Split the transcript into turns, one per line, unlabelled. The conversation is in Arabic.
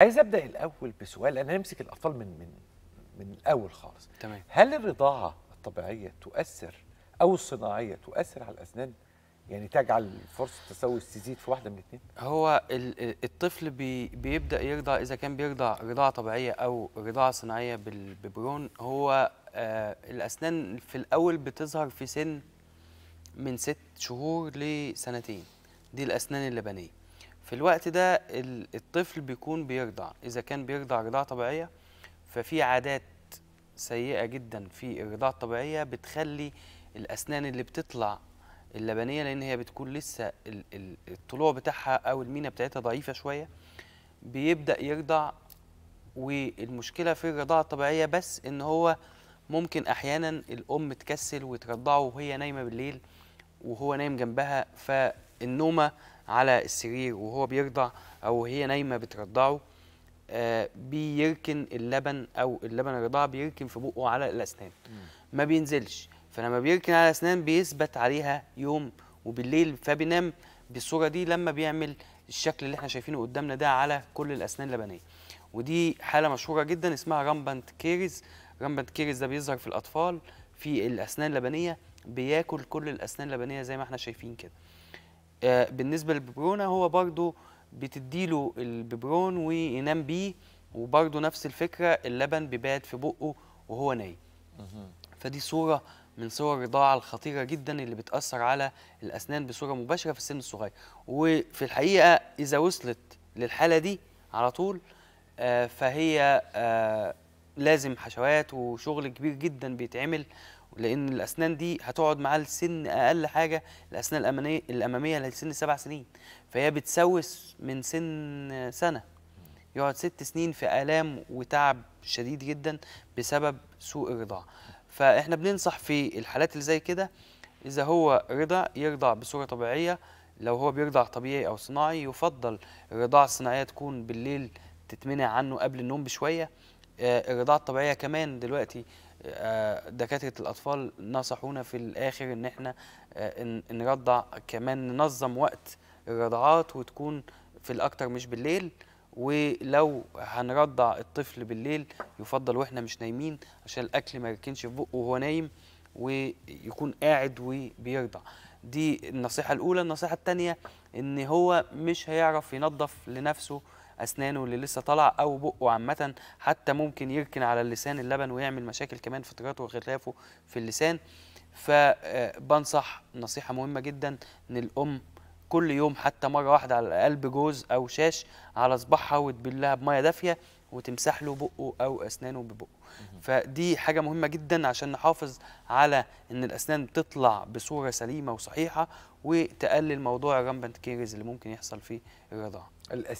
عايز ابدا الاول بسؤال انا همسك الاطفال من من من الاول خالص تمام هل الرضاعه الطبيعيه تؤثر او الصناعيه تؤثر على الاسنان يعني تجعل فرصه التسوس تزيد في واحده من الاثنين هو الطفل بي بيبدا يرضع اذا كان بيرضع رضاعه طبيعيه او رضاعه صناعيه بالبيبرون هو آه الاسنان في الاول بتظهر في سن من ست شهور لسنتين دي الاسنان اللبنيه في الوقت ده الطفل بيكون بيرضع إذا كان بيرضع رضاعة طبيعية ففي عادات سيئة جدا في الرضاعة الطبيعية بتخلي الأسنان اللي بتطلع اللبنية لأن هي بتكون لسه الطلوع بتاعها أو المينا بتاعتها ضعيفة شوية بيبدأ يرضع والمشكلة في الرضاعة الطبيعية بس إن هو ممكن أحيانا الأم تكسل وترضعه وهي نايمة بالليل وهو نايم جنبها فالنومة على السرير وهو بيرضع او هي نايمه بترضعه آه، بيركن اللبن او اللبن الرضاعه بيركن في بقه على الاسنان ما بينزلش فلما بيركن على الاسنان بيثبت عليها يوم وبالليل فبينام بالصوره دي لما بيعمل الشكل اللي احنا شايفينه قدامنا ده على كل الاسنان اللبنيه ودي حاله مشهوره جدا اسمها رامبانت كيرز رامبانت كيرز ده بيظهر في الاطفال في الاسنان اللبنيه بياكل كل الاسنان اللبنيه زي ما احنا شايفين كده آه، بالنسبه للببرونه هو برضو بتديله الببرون وينام بيه وبرضو نفس الفكره اللبن بيبات في بقه وهو نايم فدي صوره من صور الرضاعه الخطيره جدا اللي بتاثر على الاسنان بصوره مباشره في السن الصغير وفي الحقيقه اذا وصلت للحاله دي على طول آه، فهي آه، لازم حشوات وشغل كبير جدا بيتعمل لان الاسنان دي هتقعد معاه لسن اقل حاجه الاسنان الاماميه الاماميه لسن سبع سنين فهي بتسوس من سن سنه يقعد ست سنين في الام وتعب شديد جدا بسبب سوء الرضاعه فاحنا بننصح في الحالات اللي زي كده اذا هو رضع يرضع بصوره طبيعيه لو هو بيرضع طبيعي او صناعي يفضل الرضاعه الصناعيه تكون بالليل تتمنع عنه قبل النوم بشويه آه، الرضاعه الطبيعيه كمان دلوقتي آه، دكاتره الاطفال نصحونا في الاخر ان احنا آه، نرضع كمان ننظم وقت الرضعات وتكون في الاكتر مش بالليل ولو هنرضع الطفل بالليل يفضل واحنا مش نايمين عشان الاكل ما يركنش في بقه وهو نايم ويكون قاعد وبيرضع دي النصيحه الاولى النصيحه الثانيه ان هو مش هيعرف ينظف لنفسه اسنانه اللي لسه طالعه او بقه عامه حتى ممكن يركن على اللسان اللبن ويعمل مشاكل كمان في طريقته وغلافه في اللسان فبنصح آه، نصيحه مهمه جدا ان الام كل يوم حتى مره واحده على قلب جوز او شاش على صباحها وتبلها بميه دافيه وتمسح له بقه او اسنانه ببقه فدي حاجه مهمه جدا عشان نحافظ على ان الاسنان تطلع بصوره سليمه وصحيحه وتقلل موضوع الرامبنت كيرز اللي ممكن يحصل في الرضاعه